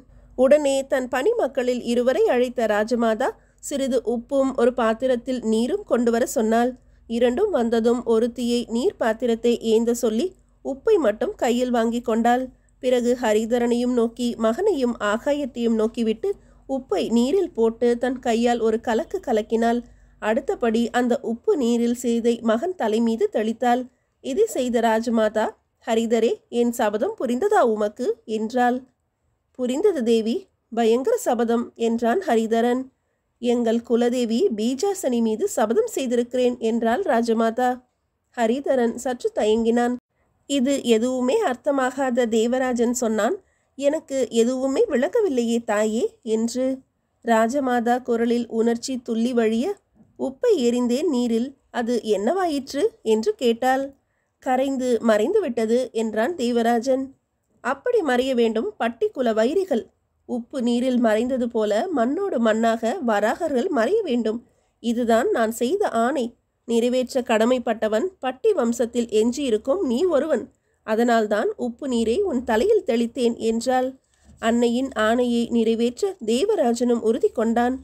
உடனே தன் பணி மக்களில் இருவரை அழைத்த ராஜமாதா சிறிது உப்பும் ஒரு பாத்திரத்தில் நீரும் கொண்டு வர சொன்னாள் இரண்டும் வந்ததும் ஒருத்தியை நீர் பாத்திரத்தை ஏந்த சொல்லி உப்பை மட்டும் கையில் வாங்கி கொண்டாள் பிறகு ஹரிதரனையும் நோக்கி மகனையும் ஆகாயத்தையும் நோக்கிவிட்டு உப்பை நீரில் போட்டு தன் கையால் ஒரு கலக்கு கலக்கினாள் அடுத்தபடி அந்த உப்பு நீரில் செய்தை மகன் தலை மீது தெளித்தாள் இதை செய்த ராஜமாதா ஹரிதரே என் சபதம் புரிந்ததா உமக்கு என்றாள் புரிந்தது தேவி பயங்கர சபதம் என்றான் ஹரிதரன் எங்கள் குலதேவி பீஜாசனி மீது சபதம் செய்திருக்கிறேன் என்றாள் ராஜமாதா ஹரிதரன் சற்று தயங்கினான் இது எதுவுமே அர்த்தமாகாத தேவராஜன் சொன்னான் எனக்கு எதுவுமே விளக்கவில்லையே தாயே என்று ராஜமாதா குரலில் உணர்ச்சி துள்ளி வழிய உப்பை எறிந்தேன் நீரில் அது என்னவாயிற்று என்று கேட்டால் கரைந்து மறைந்து விட்டது என்றான் தேவராஜன் அப்படி மறைய வேண்டும் பட்டிக்குல வைரிகள் உப்பு நீரில் மறைந்தது போல மண்ணோடு மண்ணாக வராகர்கள் மறைய வேண்டும் இதுதான் நான் செய்த ஆணை நிறைவேற்ற கடமைப்பட்டவன் பட்டி வம்சத்தில் எஞ்சியிருக்கும் நீ ஒருவன் அதனால்தான் உப்பு நீரை உன் தலையில் தெளித்தேன் என்றாள் அன்னையின் ஆணையை நிறைவேற்ற தேவராஜனும் உறுதி கொண்டான்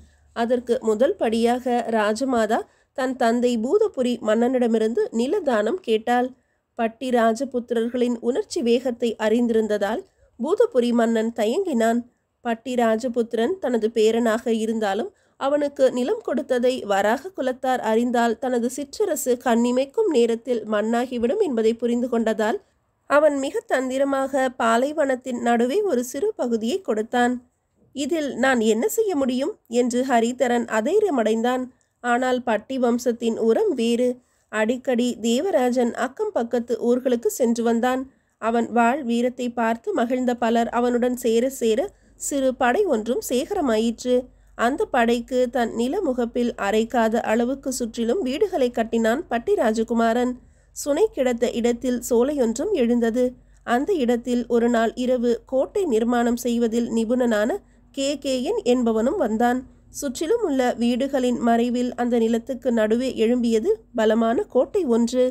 அதற்கு முதல் படியாக ராஜமாதா தன் தந்தை பூதபுரி மன்னனிடமிருந்து நிலதானம் கேட்டாள் பட்டி ராஜபுத்திரர்களின் உணர்ச்சி வேகத்தை அறிந்திருந்ததால் பூதபுரி மன்னன் தயங்கினான் பட்டி ராஜபுத்திரன் தனது பேரனாக இருந்தாலும் அவனுக்கு நிலம் கொடுத்ததை வராக குலத்தார் அறிந்தால் தனது சிற்றரசு கண்ணிமைக்கும் நேரத்தில் மண்ணாகிவிடும் என்பதை புரிந்து கொண்டதால் அவன் மிக தந்திரமாக பாலைவனத்தின் நடுவே ஒரு சிறு பகுதியை கொடுத்தான் இதில் நான் என்ன செய்ய முடியும் என்று ஹரிதரன் அதைரியமடைந்தான் ஆனால் பட்டி வம்சத்தின் உரம் வேறு அடிக்கடி தேவராஜன் அக்கம் பக்கத்து ஊர்களுக்கு சென்று வந்தான் அவன் வாழ் வீரத்தை பார்த்து மகிழ்ந்த பலர் அவனுடன் சேர சேர சிறு படை ஒன்றும் சேகரமாயிற்று அந்த படைக்கு தன் நில முகப்பில் அரைக்காத அளவுக்கு சுற்றிலும் வீடுகளை கட்டினான் பட்டி ராஜகுமாரன் சுனை கிடத்த இடத்தில் சோலையொன்றும் எழுந்தது அந்த இடத்தில் ஒரு நாள் இரவு கோட்டை நிர்மாணம் செய்வதில் நிபுணனான கே என் என்பவனும் வந்தான் சுற்றிலும் உள்ள வீடுகளின் மறைவில் அந்த நிலத்துக்கு நடுவே எழும்பியது பலமான கோட்டை ஒன்று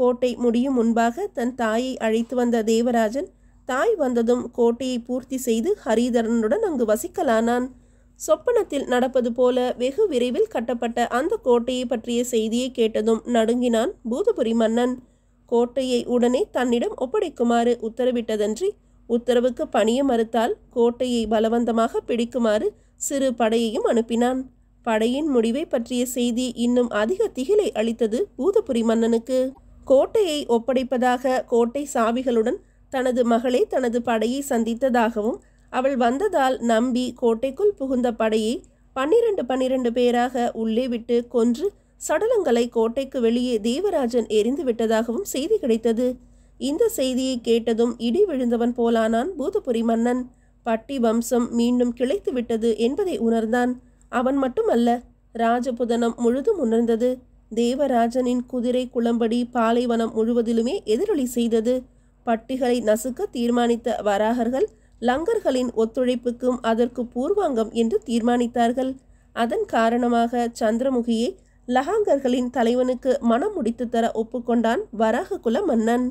கோட்டை முடியும் முன்பாக தன் தாயை அழைத்து வந்த தேவராஜன் தாய் வந்ததும் கோட்டையை பூர்த்தி செய்து ஹரிதரனுடன் அங்கு வசிக்கலானான் சொப்பனத்தில் நடப்பது போல வெகு விரைவில் கட்டப்பட்ட அந்த கோட்டையை பற்றிய செய்தியை கேட்டதும் நடுங்கினான் பூதபுரி மன்னன் கோட்டையை உடனே தன்னிடம் ஒப்படைக்குமாறு உத்தரவிட்டதன்றி உத்தரவுக்கு பணிய மறுத்தால் கோட்டையை பலவந்தமாக பிடிக்குமாறு சிறு படையையும் அனுப்பினான் படையின் முடிவை பற்றிய செய்தி இன்னும் அதிக திகிலை அளித்தது பூதபுரி மன்னனுக்கு கோட்டையை ஒப்படைப்பதாக கோட்டை சாவிகளுடன் தனது மகளை தனது படையை சந்தித்ததாகவும் அவள் வந்ததால் நம்பி கோட்டைக்குள் புகுந்த படையை பன்னிரண்டு பன்னிரண்டு பேராக உள்ளே விட்டு கொன்று சடலங்களை கோட்டைக்கு வெளியே தேவராஜன் எரிந்து விட்டதாகவும் செய்தி கிடைத்தது இந்த செய்தியை கேட்டதும் இடி விழுந்தவன் போலானான் பூதபுரி மன்னன் பட்டி வம்சம் மீண்டும் கிளைத்து விட்டது என்பதை உணர்ந்தான் அவன் மட்டுமல்ல ராஜபுதனம் முழுதும் உணர்ந்தது தேவராஜனின் குதிரை குளம்படி பாலைவனம் முழுவதிலுமே எதிரொலி செய்தது பட்டிகளை நசுக்க தீர்மானித்த வராகர்கள் லங்கர்களின் ஒத்துழைப்புக்கும் அதற்கு பூர்வாங்கம் என்று தீர்மானித்தார்கள் அதன் காரணமாக சந்திரமுகியை லகாங்கர்களின் தலைவனுக்கு மனம் முடித்து தர ஒப்புக்கொண்டான் வராககுல மன்னன்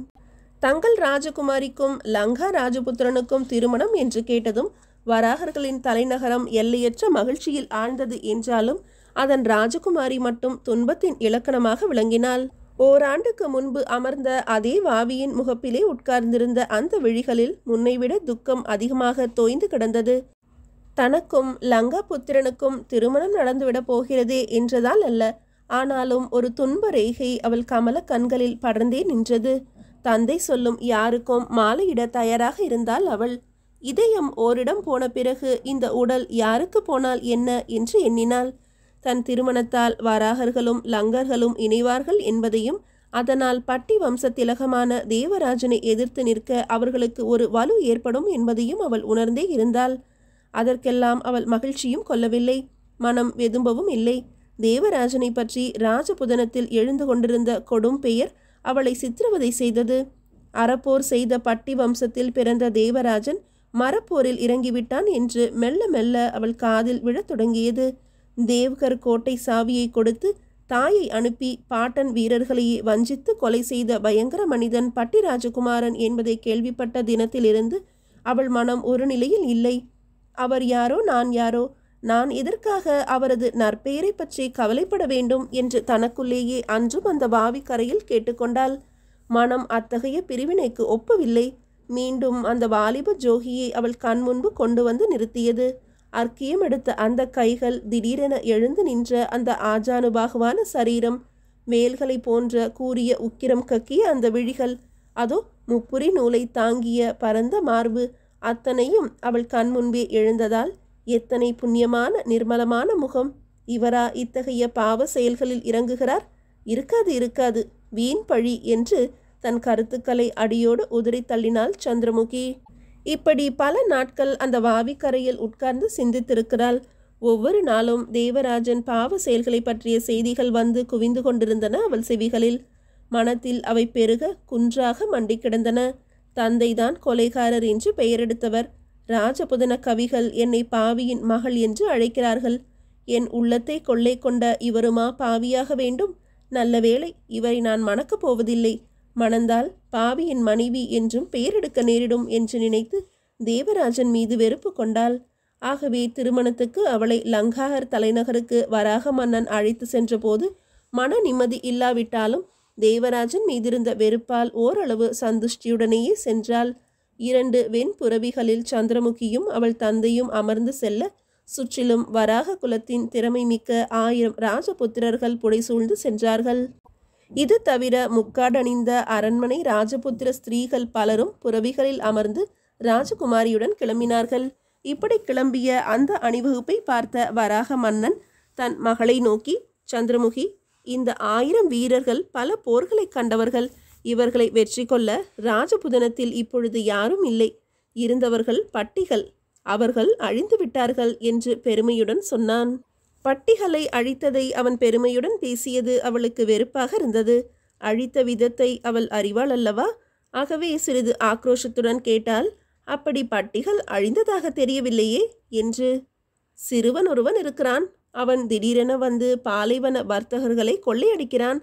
தங்கள் ராஜகுமாரிக்கும் லங்கா ராஜபுத்திரனுக்கும் திருமணம் என்று கேட்டதும் வராகர்களின் தலைநகரம் எல்லையற்ற மகிழ்ச்சியில் ஆழ்ந்தது என்றாலும் அதன் ராஜகுமாரி மட்டும் துன்பத்தின் இலக்கணமாக விளங்கினாள் ஓராண்டுக்கு முன்பு அமர்ந்த அதே வாவியின் முகப்பிலே உட்கார்ந்திருந்த அந்த விழிகளில் முன்னைவிட துக்கம் அதிகமாக தோய்ந்து கிடந்தது தனக்கும் லங்கா புத்திரனுக்கும் திருமணம் நடந்துவிடப் போகிறதே என்றதால் அல்ல ஆனாலும் ஒரு துன்ப ரேகை அவள் கமல கண்களில் படர்ந்தே நின்றது தந்தை சொல்லும் யாருக்கும் மாலையிட தயாராக இருந்தால் அவள் இதயம் ஓரிடம் போன பிறகு இந்த உடல் யாருக்கு போனால் என்ன என்று எண்ணினாள் தன் திருமணத்தால் வராகர்களும் லங்கர்களும் இணைவார்கள் என்பதையும் அதனால் பட்டி வம்ச திலகமான தேவராஜனை எதிர்த்து நிற்க அவர்களுக்கு ஒரு வலு ஏற்படும் என்பதையும் அவள் உணர்ந்தே இருந்தாள் அதற்கெல்லாம் அவள் மகிழ்ச்சியும் கொள்ளவில்லை மனம் வெதும்பவும் இல்லை தேவராஜனை பற்றி ராஜபுதனத்தில் எழுந்து கொண்டிருந்த கொடும் பெயர் அவளை சித்திரவதை செய்தது அறப்போர் செய்த பட்டி வம்சத்தில் பிறந்த தேவராஜன் மரப்போரில் இறங்கிவிட்டான் என்று மெல்ல மெல்ல அவள் காதில் விழத் தொடங்கியது தேவ்கர் கோட்டை சாவியை கொடுத்து தாயை அனுப்பி பாட்டன் வீரர்களையே வஞ்சித்து கொலை செய்த பயங்கர மனிதன் பட்டிராஜகுமாரன் என்பதை கேள்விப்பட்ட தினத்திலிருந்து அவள் மனம் ஒரு நிலையில் இல்லை அவர் யாரோ நான் யாரோ நான் எதற்காக அவரது நற்பெயரை பற்றி கவலைப்பட வேண்டும் என்று தனக்குள்ளேயே அன்றும் அந்த வாவி கரையில் மனம் அத்தகைய பிரிவினைக்கு ஒப்பவில்லை மீண்டும் அந்த வாலிப ஜோகியை அவள் கண் முன்பு கொண்டு வந்து நிறுத்தியது அர்க்கியம் எடுத்த அந்த கைகள் திடீரென எழுந்து நின்ற அந்த ஆஜானுபாகுவான சரீரம் மேல்களை போன்ற கூறிய உக்கிரம் கக்கிய அந்த விழிகள் அதோ முப்புரி நூலை தாங்கிய பரந்த மார்பு அத்தனையும் அவள் கண் முன்பே எழுந்ததால் எத்தனை புண்ணியமான நிர்மலமான முகம் இவரா இத்தகைய பாவ செயல்களில் இறங்குகிறார் இருக்காது இருக்காது வீண் பழி என்று தன் கருத்துக்களை அடியோடு உதிரி தள்ளினாள் சந்திரமுகி இப்படி பல நாட்கள் அந்த வாவிக்கரையில் உட்கார்ந்து சிந்தித்திருக்கிறாள் ஒவ்வொரு நாளும் தேவராஜன் பாவ செயல்களை பற்றிய செய்திகள் வந்து குவிந்து கொண்டிருந்தன அவள் செவிகளில் மனத்தில் அவை பெருக குன்றாக மண்டி கிடந்தன தந்தைதான் கொலைகாரர் என்று பெயரெடுத்தவர் ராஜபுதன கவிகள் என்னை பாவியின் மகள் என்று அழைக்கிறார்கள் என் உள்ளத்தை கொள்ளை கொண்ட இவருமா பாவியாக வேண்டும் நல்ல வேளை இவரை நான் மணக்கப் போவதில்லை மணந்தால் பாவி என் மனைவி என்றும் பெயரெடுக்க நேரிடும் என்று நினைத்து தேவராஜன் மீது வெறுப்பு கொண்டாள் ஆகவே திருமணத்துக்கு அவளை லங்காகர் தலைநகருக்கு வராக மன்னன் அழைத்து சென்றபோது மன நிம்மதி இல்லாவிட்டாலும் தேவராஜன் மீதிருந்த வெறுப்பால் ஓரளவு சந்துஷ்டியுடனேயே சென்றாள் இரண்டு வெண்புறவிகளில் சந்திரமுகியும் அவள் தந்தையும் அமர்ந்து செல்ல சுற்றிலும் வராக குலத்தின் திறமை மிக்க ஆயிரம் ராஜபுத்திரர்கள் புடைசூழ்ந்து சென்றார்கள் இது தவிர முக்காடணிந்த அரண்மனை ராஜபுத்திர ஸ்திரீகள் பலரும் புறவிகளில் அமர்ந்து ராஜகுமாரியுடன் கிளம்பினார்கள் இப்படி கிளம்பிய அந்த அணிவகுப்பை பார்த்த வராக மன்னன் தன் மகளை நோக்கி சந்திரமுகி இந்த ஆயிரம் வீரர்கள் பல போர்களை கண்டவர்கள் இவர்களை வெற்றி கொள்ள ராஜபுதனத்தில் இப்பொழுது யாரும் இல்லை இருந்தவர்கள் பட்டிகள் அவர்கள் அழிந்து விட்டார்கள் என்று பெருமையுடன் சொன்னான் பட்டிகளை அழித்ததை அவன் பெருமையுடன் பேசியது அவளுக்கு வெறுப்பாக இருந்தது அழித்த விதத்தை அவள் அறிவாள் அல்லவா ஆகவே சிறிது ஆக்ரோஷத்துடன் கேட்டால் அப்படி பட்டிகள் அழிந்ததாக தெரியவில்லையே என்று சிறுவன் ஒருவன் இருக்கிறான் அவன் திடீரென வந்து பாலைவன வர்த்தகர்களை கொள்ளையடிக்கிறான்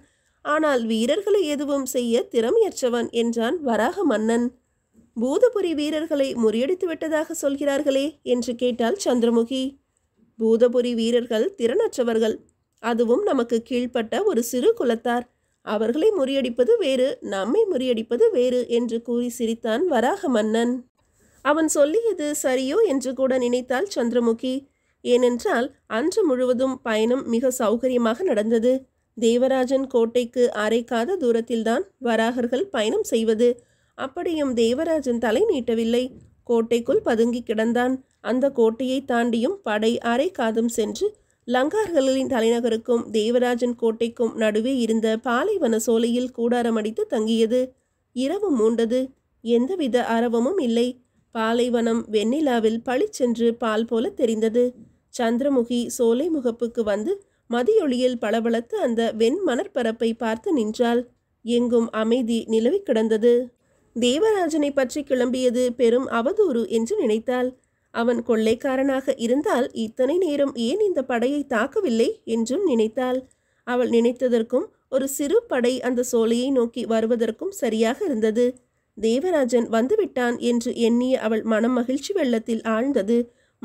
ஆனால் வீரர்களை எதுவும் செய்ய திறமையற்றவன் என்றான் வராக மன்னன் பூதபுரி வீரர்களை முறியடித்து விட்டதாக சொல்கிறார்களே என்று கேட்டாள் சந்திரமுகி பூதபுரி வீரர்கள் திறனற்றவர்கள் அதுவும் நமக்கு கீழ்ப்பட்ட ஒரு சிறு குலத்தார் அவர்களை முறியடிப்பது வேறு நம்மை முறியடிப்பது வேறு என்று கூறி சிரித்தான் வராக மன்னன் அவன் சொல்லியது சரியோ என்று கூட நினைத்தால் சந்திரமுகி ஏனென்றால் அன்று முழுவதும் பயணம் மிக சௌகரியமாக நடந்தது தேவராஜன் கோட்டைக்கு அரைக்காத தூரத்தில்தான் வராகர்கள் பயணம் செய்வது அப்படியும் தேவராஜன் தலை நீட்டவில்லை கோட்டைக்குள் பதுங்கி கிடந்தான் அந்த கோட்டையை தாண்டியும் படை அரை காதும் சென்று லங்கார்களின் தலைநகருக்கும் தேவராஜன் கோட்டைக்கும் நடுவே இருந்த பாலைவன சோலையில் கூடாரமடித்து தங்கியது இரவு மூண்டது எந்தவித அரவமும் இல்லை பாலைவனம் வெண்ணிலாவில் பளிச்சென்று பால் போல தெரிந்தது சந்திரமுகி சோலை முகப்புக்கு வந்து மதியொளியில் பளபளத்து அந்த வெண் மணற்பரப்பை பார்த்து நின்றாள் எங்கும் அமைதி நிலவி கிடந்தது தேவராஜனை பற்றி கிளம்பியது பெரும் அவதூறு என்று நினைத்தாள் அவன் கொள்ளைக்காரனாக இருந்தால் இத்தனை நேரம் ஏன் இந்த படையை தாக்கவில்லை என்றும் நினைத்தாள் அவள் நினைத்ததற்கும் ஒரு சிறு படை அந்த சோலையை நோக்கி வருவதற்கும் சரியாக இருந்தது தேவராஜன் வந்துவிட்டான் என்று எண்ணிய அவள் மனம் மகிழ்ச்சி வெள்ளத்தில் ஆழ்ந்தது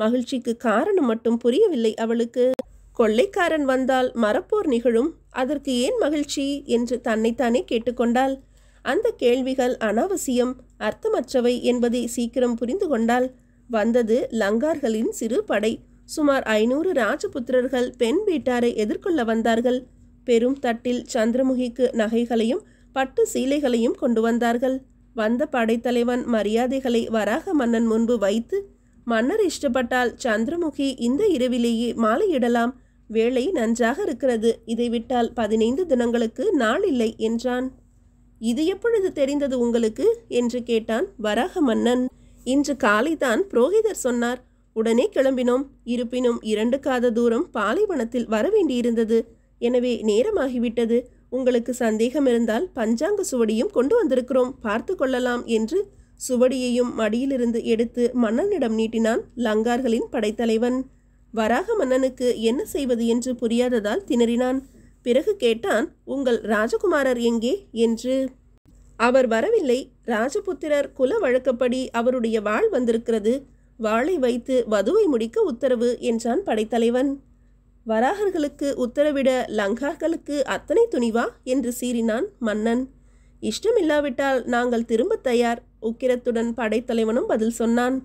மகிழ்ச்சிக்கு காரணம் மட்டும் புரியவில்லை அவளுக்கு கொள்ளைக்காரன் வந்தால் மரப்போர் நிகழும் அதற்கு ஏன் மகிழ்ச்சி என்று தன்னைத்தானே கேட்டுக்கொண்டாள் அந்த கேள்விகள் அனாவசியம் அர்த்தமற்றவை என்பதை சீக்கிரம் புரிந்து கொண்டால் வந்தது லங்கார்களின் சிறு படை சுமார் ஐநூறு ராஜபுத்திரர்கள் பெண் வீட்டாரை எதிர்கொள்ள வந்தார்கள் பெரும் தட்டில் சந்திரமுகிக்கு நகைகளையும் பட்டு சீலைகளையும் கொண்டு வந்தார்கள் வந்த படைத்தலைவன் மரியாதைகளை வராக மன்னன் முன்பு வைத்து மன்னர் இஷ்டப்பட்டால் சந்திரமுகி இந்த இரவிலேயே மாலையிடலாம் வேலை நன்றாக இருக்கிறது இதை விட்டால் பதினைந்து தினங்களுக்கு நாள் இல்லை என்றான் இது எப்பொழுது தெரிந்தது உங்களுக்கு என்று கேட்டான் வராக மன்னன் இன்று காலைதான் புரோகிதர் சொன்னார் உடனே கிளம்பினோம் இருப்பினும் இரண்டு காத தூரம் பாலைவனத்தில் வரவேண்டியிருந்தது எனவே நேரமாகிவிட்டது உங்களுக்கு சந்தேகம் இருந்தால் பஞ்சாங்க சுவடியும் கொண்டு வந்திருக்கிறோம் பார்த்து கொள்ளலாம் என்று சுவடியையும் மடியிலிருந்து எடுத்து மன்னனிடம் நீட்டினான் லங்கார்களின் படைத்தலைவன் வராக மன்னனுக்கு என்ன செய்வது என்று புரியாததால் திணறினான் பிறகு கேட்டான் உங்கள் ராஜகுமாரர் எங்கே என்று அவர் வரவில்லை ராஜபுத்திரர் குல வழக்கப்படி அவருடைய வாழ் வந்திருக்கிறது வாளை வைத்து வதுவை முடிக்க உத்தரவு என்றான் படைத்தலைவன் வராகர்களுக்கு உத்தரவிட லங்கார்களுக்கு அத்தனை துணிவா என்று சீறினான் மன்னன் இஷ்டமில்லாவிட்டால் நாங்கள் திரும்ப தயார் உக்கிரத்துடன் படைத்தலைவனும் பதில் சொன்னான்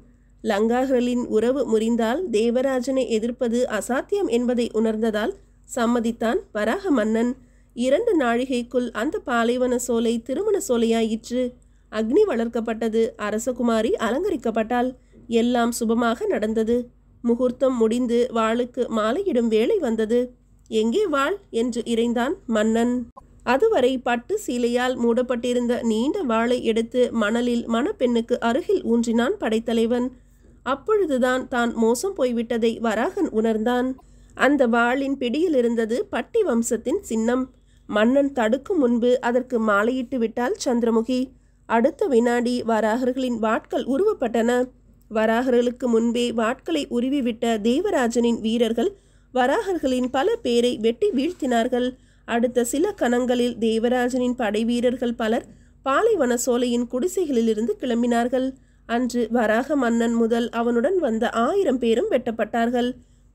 லங்காகளின் உறவு முறிந்தால் தேவராஜனை எதிர்ப்பது அசாத்தியம் என்பதை உணர்ந்ததால் சம்மதித்தான் வராக மன்னன் இரண்டு நாழிகைக்குள் அந்த பாலைவன சோலை திருமண சோலையாயிற்று அக்னி வளர்க்கப்பட்டது அரசகுமாரி அலங்கரிக்கப்பட்டால் எல்லாம் சுபமாக நடந்தது முகூர்த்தம் முடிந்து வாளுக்கு மாலையிடும் வேலை வந்தது எங்கே வாள் என்று இறைந்தான் மன்னன் அதுவரை பட்டு சீலையால் மூடப்பட்டிருந்த நீண்ட வாளை எடுத்து மணலில் மணப்பெண்ணுக்கு அருகில் ஊன்றினான் படைத்தலைவன் அப்பொழுதுதான் தான் மோசம் போய்விட்டதை வராகன் உணர்ந்தான் அந்த வாளின் பிடியில் இருந்தது பட்டி வம்சத்தின் சின்னம் மன்னன் தடுக்கும் முன்பு அதற்கு மாலையிட்டு விட்டால் சந்திரமுகி அடுத்த வினாடி வராகர்களின் வாட்கள் உருவப்பட்டன வராகர்களுக்கு முன்பே வாட்களை உருவிவிட்ட தேவராஜனின் வீரர்கள் வராகர்களின் பல பேரை வெட்டி வீழ்த்தினார்கள் அடுத்த சில கணங்களில் தேவராஜனின் படை வீரர்கள் பலர் பாலைவன சோலையின் குடிசைகளிலிருந்து கிளம்பினார்கள் அன்று வராக மன்னன் முதல் அவனுடன் வந்த ஆயிரம் பேரும் வெட்டப்பட்டார்கள்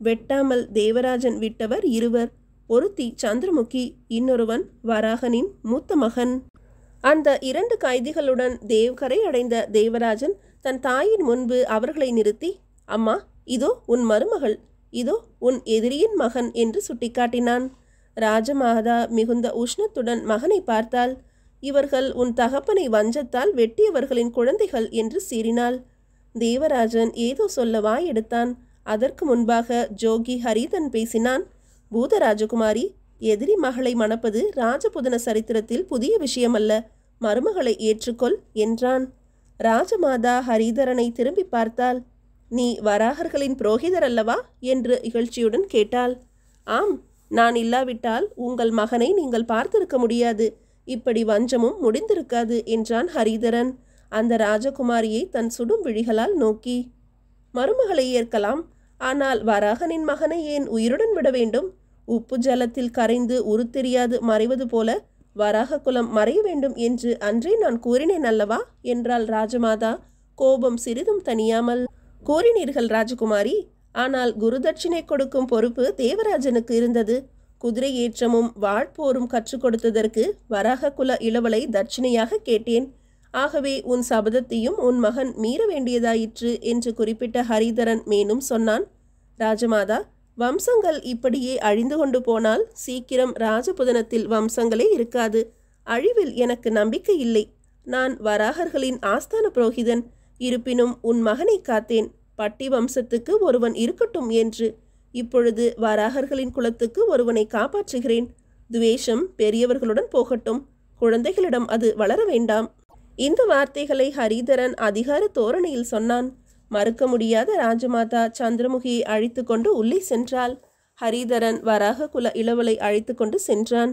வெட்டாமல் தேவராஜன் விட்டவர் இருவர் ஒருத்தி சந்திரமுகி இன்னொருவன் வராகனின் மூத்த மகன் அந்த இரண்டு கைதிகளுடன் தேவ்கரை அடைந்த தேவராஜன் தன் தாயின் முன்பு அவர்களை நிறுத்தி அம்மா இதோ உன் மருமகள் இதோ உன் எதிரியின் மகன் என்று சுட்டிக்காட்டினான் ராஜமாதா மிகுந்த உஷ்ணத்துடன் மகனை பார்த்தால் இவர்கள் உன் தகப்பனை வஞ்சத்தால் வெட்டியவர்களின் குழந்தைகள் என்று சீறினாள் தேவராஜன் ஏதோ சொல்ல வாய் எடுத்தான் அதற்கு முன்பாக ஜோகி ஹரிதன் பேசினான் பூதராஜகுமாரி எதிரி மகளை மணப்பது ராஜபுதன சரித்திரத்தில் புதிய விஷயமல்ல மருமகளை ஏற்றுக்கொள் என்றான் ராஜமாதா ஹரிதரனை திரும்பி பார்த்தால் நீ வராகர்களின் புரோகிதர் அல்லவா என்று இகழ்ச்சியுடன் கேட்டாள் ஆம் நான் இல்லாவிட்டால் உங்கள் மகனை நீங்கள் பார்த்திருக்க முடியாது இப்படி வஞ்சமும் முடிந்திருக்காது என்றான் ஹரிதரன் அந்த ராஜகுமாரியை தன் சுடும் விழிகளால் நோக்கி மருமகளை ஏற்கலாம் ஆனால் வராகனின் மகனை ஏன் உயிருடன் விட வேண்டும் உப்பு ஜலத்தில் கரைந்து உருத்தெரியாது மறைவது போல வராக குலம் மறைய வேண்டும் என்று அன்றே நான் கூறினேன் அல்லவா என்றாள் ராஜமாதா கோபம் சிறிதும் தனியாமல் கூறினீர்கள் ராஜகுமாரி ஆனால் குருதட்சிணை கொடுக்கும் பொறுப்பு தேவராஜனுக்கு இருந்தது குதிரை ஏற்றமும் வாழ்போரும் கற்றுக் கொடுத்ததற்கு வராக குல இளவலை தட்சிணையாக கேட்டேன் ஆகவே உன் சபதத்தையும் உன் மகன் மீற வேண்டியதாயிற்று என்று குறிப்பிட்ட ஹரிதரன் மேலும் சொன்னான் ராஜமாதா வம்சங்கள் இப்படியே அழிந்து கொண்டு போனால் சீக்கிரம் ராஜபுதனத்தில் வம்சங்களே இருக்காது அழிவில் எனக்கு நம்பிக்கை இல்லை நான் வராகர்களின் ஆஸ்தான புரோகிதன் இருப்பினும் உன் மகனை காத்தேன் பட்டி வம்சத்துக்கு ஒருவன் இருக்கட்டும் என்று இப்பொழுது வராகர்களின் குலத்துக்கு ஒருவனை காப்பாற்றுகிறேன் துவேஷம் பெரியவர்களுடன் போகட்டும் குழந்தைகளிடம் அது வளர வேண்டாம் இந்த வார்த்தைகளை ஹரிதரன் அதிகார தோரணையில் சொன்னான் மறுக்க முடியாத ராஜமாதா சந்திரமுகியை அழைத்து கொண்டு உள்ளே சென்றாள் ஹரிதரன் வராக குல இளவலை அழைத்து கொண்டு சென்றான்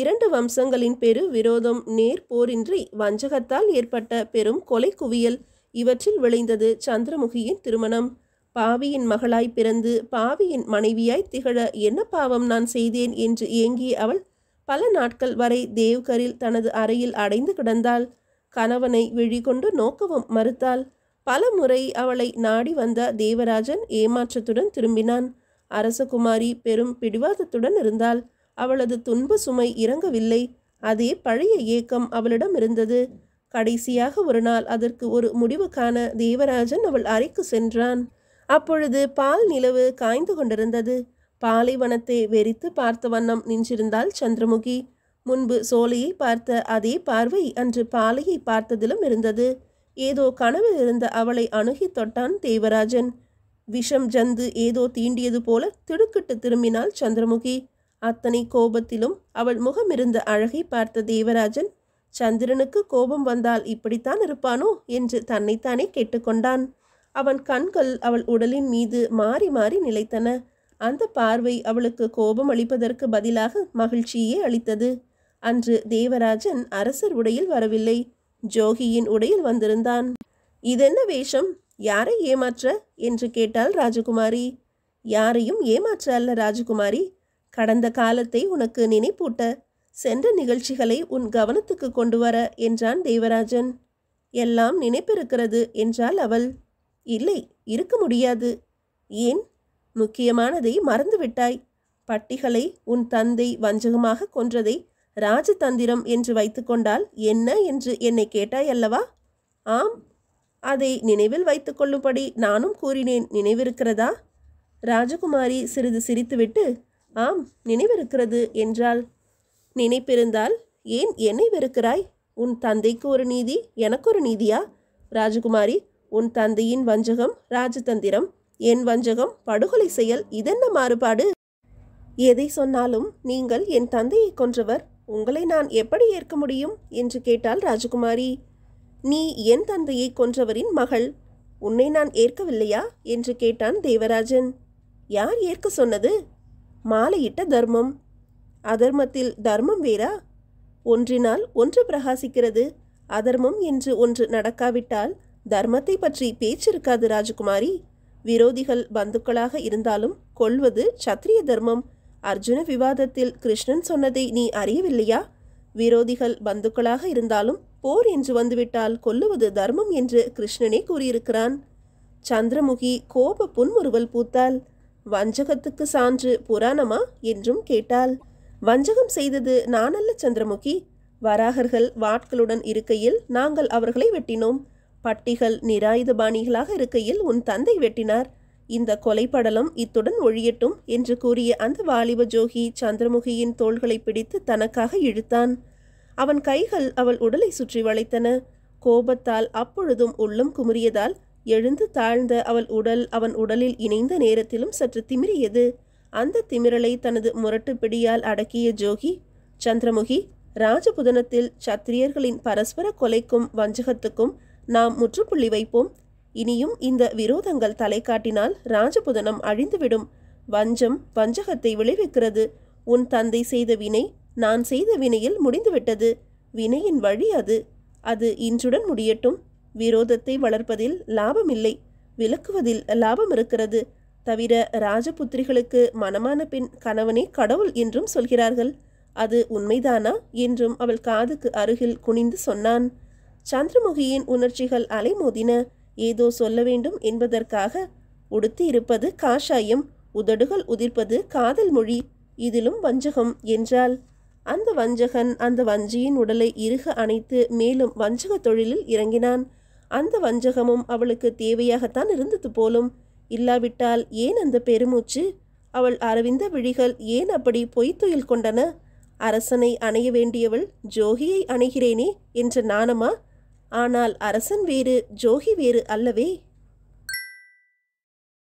இரண்டு வம்சங்களின் பெரு விரோதம் நேர் போரின்றி வஞ்சகத்தால் ஏற்பட்ட பெரும் கொலை குவியல் இவற்றில் விளைந்தது சந்திரமுகியின் திருமணம் பாவியின் மகளாய் பிறந்து பாவியின் மனைவியாய் திகழ என்ன பாவம் நான் செய்தேன் என்று ஏங்கி அவள் பல நாட்கள் வரை தேவ்கரில் தனது அறையில் அடைந்து கிடந்தாள் கணவனை விழிகொண்டு நோக்கவும் மறுத்தாள் பல முறை அவளை நாடி வந்த தேவராஜன் ஏமாற்றத்துடன் திரும்பினான் அரசகுமாரி பெரும் பிடிவாதத்துடன் இருந்தாள் அவளது துன்ப சுமை இறங்கவில்லை அதே பழைய ஏக்கம் அவளிடம் இருந்தது கடைசியாக ஒரு நாள் அதற்கு ஒரு முடிவு காண தேவராஜன் அவள் அறைக்கு சென்றான் அப்பொழுது பால் நிலவு காய்ந்து கொண்டிருந்தது பாலைவனத்தை வெறித்து பார்த்த வண்ணம் நின்றிருந்தாள் சந்திரமுகி முன்பு சோலையை பார்த்த அதே பார்வை அன்று பாலையை பார்த்ததிலும் இருந்தது ஏதோ கனவில் இருந்த அவளை அணுகி தொட்டான் தேவராஜன் விஷம் ஜந்து ஏதோ தீண்டியது போல திடுக்கிட்டு திரும்பினாள் சந்திரமுகி அத்தனை கோபத்திலும் அவள் முகம் இருந்த அழகை பார்த்த தேவராஜன் சந்திரனுக்கு கோபம் வந்தால் இப்படித்தான் இருப்பானோ என்று தன்னைத்தானே கேட்டுக்கொண்டான் அவன் கண்கள் அவள் உடலின் மீது மாறி மாறி நிலைத்தன அந்த பார்வை அவளுக்கு கோபம் அளிப்பதற்கு பதிலாக மகிழ்ச்சியே அளித்தது அன்று தேவராஜன் அரசர் உடையில் வரவில்லை ஜோகியின் உடையில் வந்திருந்தான் இதென்ன வேஷம் யாரை ஏமாற்ற என்று கேட்டாள் ராஜகுமாரி யாரையும் ஏமாற்ற அல்ல ராஜகுமாரி கடந்த காலத்தை உனக்கு நினைப்பூட்ட சென்ற நிகழ்ச்சிகளை உன் கவனத்துக்கு கொண்டு வர என்றான் தேவராஜன் எல்லாம் நினைப்பிருக்கிறது என்றாள் அவள் இல்லை இருக்க முடியாது ஏன் முக்கியமானதை மறந்துவிட்டாய் பட்டிகளை உன் தந்தை வஞ்சகமாக கொன்றதை ராஜதந்திரம் என்று வைத்துக்கொண்டால் என்ன என்று என்னை கேட்டாய் அல்லவா ஆம் அதை நினைவில் வைத்துக்கொள்ளும்படி நானும் கூறினேன் நினைவிருக்கிறதா ராஜகுமாரி சிறிது சிரித்துவிட்டு ஆம் நினைவிருக்கிறது என்றால் நினைப்பிருந்தால் ஏன் என்னை வெறுக்கிறாய் உன் தந்தைக்கு ஒரு நீதி எனக்கு ஒரு நீதியா ராஜகுமாரி உன் தந்தையின் வஞ்சகம் ராஜதந்திரம் என் வஞ்சகம் படுகொலை செயல் இதென்ன மாறுபாடு எதை சொன்னாலும் நீங்கள் என் தந்தையை கொன்றவர் உங்களை நான் எப்படி ஏற்க முடியும் என்று கேட்டாள் ராஜகுமாரி நீ என் தந்தையை கொன்றவரின் மகள் உன்னை நான் ஏற்கவில்லையா என்று கேட்டான் தேவராஜன் யார் ஏற்க சொன்னது மாலையிட்ட தர்மம் அதர்மத்தில் தர்மம் வேறா ஒன்றினால் ஒன்று பிரகாசிக்கிறது அதர்மம் என்று ஒன்று நடக்காவிட்டால் தர்மத்தை பற்றி பேச்சு இருக்காது ராஜகுமாரி விரோதிகள் பந்துக்களாக இருந்தாலும் கொள்வது சத்திரிய தர்மம் அர்ஜுன விவாதத்தில் கிருஷ்ணன் சொன்னதை நீ அறியவில்லையா விரோதிகள் பந்துக்களாக இருந்தாலும் போர் என்று வந்துவிட்டால் கொல்லுவது தர்மம் என்று கிருஷ்ணனே கூறியிருக்கிறான் சந்திரமுகி கோப புன்முறுவல் பூத்தாள் வஞ்சகத்துக்கு சான்று புராணமா என்றும் கேட்டாள் வஞ்சகம் செய்தது நானல்ல சந்திரமுகி வராகர்கள் வாட்களுடன் இருக்கையில் நாங்கள் அவர்களை வெட்டினோம் பட்டிகள் நிராயுதபாணிகளாக இருக்கையில் உன் தந்தை வெட்டினார் இந்த கொலைப்படலம் இத்துடன் ஒழியட்டும் என்று கூறிய அந்த வாலிப ஜோகி சந்திரமுகியின் தோள்களை பிடித்து தனக்காக இழுத்தான் அவன் கைகள் அவள் உடலை சுற்றி வளைத்தன கோபத்தால் அப்பொழுதும் உள்ளம் குமுறியதால் எழுந்து தாழ்ந்த அவள் உடல் அவன் உடலில் இணைந்த நேரத்திலும் சற்று திமிரியது அந்த திமிரலை தனது முரட்டு பிடியால் அடக்கிய ஜோகி சந்திரமுகி ராஜபுதனத்தில் சத்திரியர்களின் பரஸ்பர கொலைக்கும் வஞ்சகத்துக்கும் நாம் முற்றுப்புள்ளி வைப்போம் இனியும் இந்த விரோதங்கள் தலை காட்டினால் ராஜபுதனம் அழிந்துவிடும் வஞ்சம் வஞ்சகத்தை விளைவிக்கிறது உன் தந்தை செய்த வினை நான் செய்த வினையில் முடிந்துவிட்டது வினையின் வழி அது அது இன்றுடன் முடியட்டும் விரோதத்தை வளர்ப்பதில் லாபமில்லை விலக்குவதில் லாபம் இருக்கிறது தவிர ராஜபுத்திரிகளுக்கு மனமான பெண் கணவனே கடவுள் என்றும் சொல்கிறார்கள் அது உண்மைதானா என்றும் அவள் காதுக்கு அருகில் குனிந்து சொன்னான் சந்திரமுகியின் உணர்ச்சிகள் அலைமோதின ஏதோ சொல்ல வேண்டும் என்பதற்காக உடுத்தி இருப்பது காஷாயம் உதடுகள் உதிர்ப்பது காதல் மொழி இதிலும் வஞ்சகம் என்றால் அந்த வஞ்சகன் அந்த வஞ்சியின் உடலை இறுக அணைத்து மேலும் வஞ்சக தொழிலில் இறங்கினான் அந்த வஞ்சகமும் அவளுக்கு தேவையாகத்தான் இருந்தது போலும் இல்லாவிட்டால் ஏன் அந்த பெருமூச்சு அவள் அரவிந்த விழிகள் ஏன் அப்படி பொய்த்துயில் கொண்டன அரசனை அணைய வேண்டியவள் ஜோகியை அணைகிறேனே என்ற நாணமா ஆனால் அரசன் வேறு ஜோகி வேறு அல்லவே